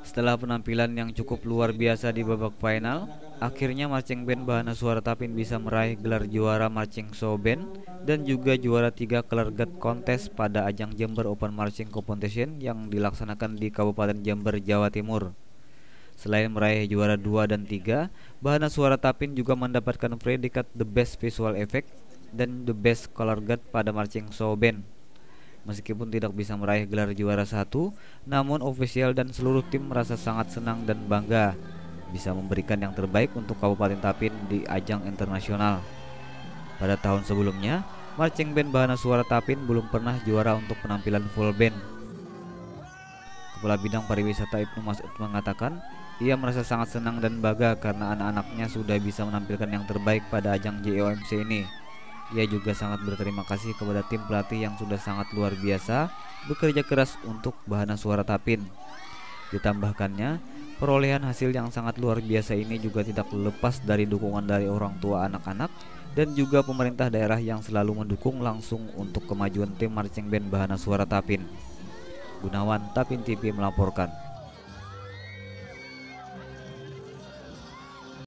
Setelah penampilan yang cukup luar biasa di babak final, akhirnya marching band Bahana Suara Tapin bisa meraih gelar juara marching show band dan juga juara tiga kelarget kontes pada ajang Jember Open Marching Competition yang dilaksanakan di Kabupaten Jember, Jawa Timur. Selain meraih juara dua dan tiga, Bahana Suara Tapin juga mendapatkan predikat The Best Visual Effect dan The Best Color Guard pada Marching Show Band. Meskipun tidak bisa meraih gelar juara satu, namun ofisial dan seluruh tim merasa sangat senang dan bangga bisa memberikan yang terbaik untuk Kabupaten Tapin di ajang internasional. Pada tahun sebelumnya, marching band Bahana Suara Tapin belum pernah juara untuk penampilan full band. Kepala Bidang Pariwisata Ibnu Mas'ud mengatakan, ia merasa sangat senang dan bangga karena anak-anaknya sudah bisa menampilkan yang terbaik pada ajang JOMC ini. Ia juga sangat berterima kasih kepada tim pelatih yang sudah sangat luar biasa bekerja keras untuk bahana suara tapin. Ditambahkannya, perolehan hasil yang sangat luar biasa ini juga tidak lepas dari dukungan dari orang tua anak-anak dan juga pemerintah daerah yang selalu mendukung langsung untuk kemajuan tim marching band bahana suara tapin. Gunawan Tapin TV melaporkan.